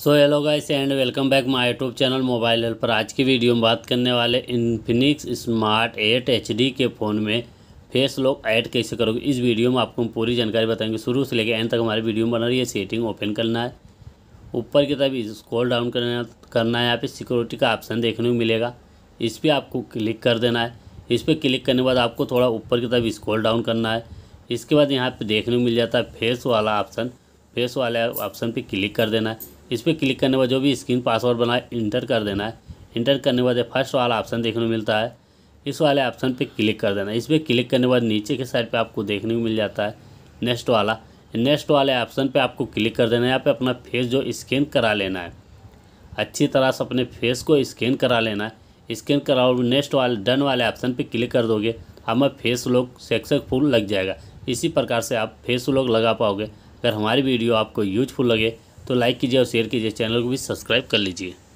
so hello guys and welcome back my YouTube channel mobile help पर आज की video में बात करने वाले इन्फिनिक्स स्मार्ट एट एच के फ़ोन में फेस लॉक ऐड कैसे करोगे इस वीडियो में आपको हम पूरी जानकारी बताएंगे शुरू से लेकर एंड तक हमारी वीडियो में बना रही है सेटिंग ओपन करना है ऊपर की तरफ स्क्रॉल डाउन करना करना है यहाँ पर सिक्योरिटी का ऑप्शन देखने को मिलेगा इस पर आपको क्लिक कर देना है इस पर क्लिक करने के बाद आपको थोड़ा ऊपर की तरफ स्क्रॉल डाउन करना है इसके बाद यहाँ पर देखने को मिल जाता है फेस वाला ऑप्शन फेस वाले ऑप्शन पर क्लिक कर देना है इस पर क्लिक करने के बाद जो भी स्क्रीन पासवर्ड बना है इंटर कर देना है इंटर करने के बाद फर्स्ट वाला ऑप्शन देखने को मिलता है इस वाले ऑप्शन पे क्लिक कर देना इस पर क्लिक करने के बाद नीचे के साइड पे आपको देखने को मिल जाता है नेक्स्ट वाला नेक्स्ट वाले ऑप्शन पे आपको क्लिक कर देना है यहाँ पे अपना फेस जो स्कैन करा लेना है अच्छी तरह से अपने फेस को स्कैन करा लेना है स्कैन कराओ नेक्स्ट वाले डन वाले ऑप्शन पर क्लिक कर दोगे हमारा फेस लॉक सक्सेसफुल लग जाएगा इसी प्रकार से आप फेस लॉक लगा पाओगे अगर हमारी वीडियो आपको यूजफुल लगे तो लाइक कीजिए और शेयर कीजिए चैनल को भी सब्सक्राइब कर लीजिए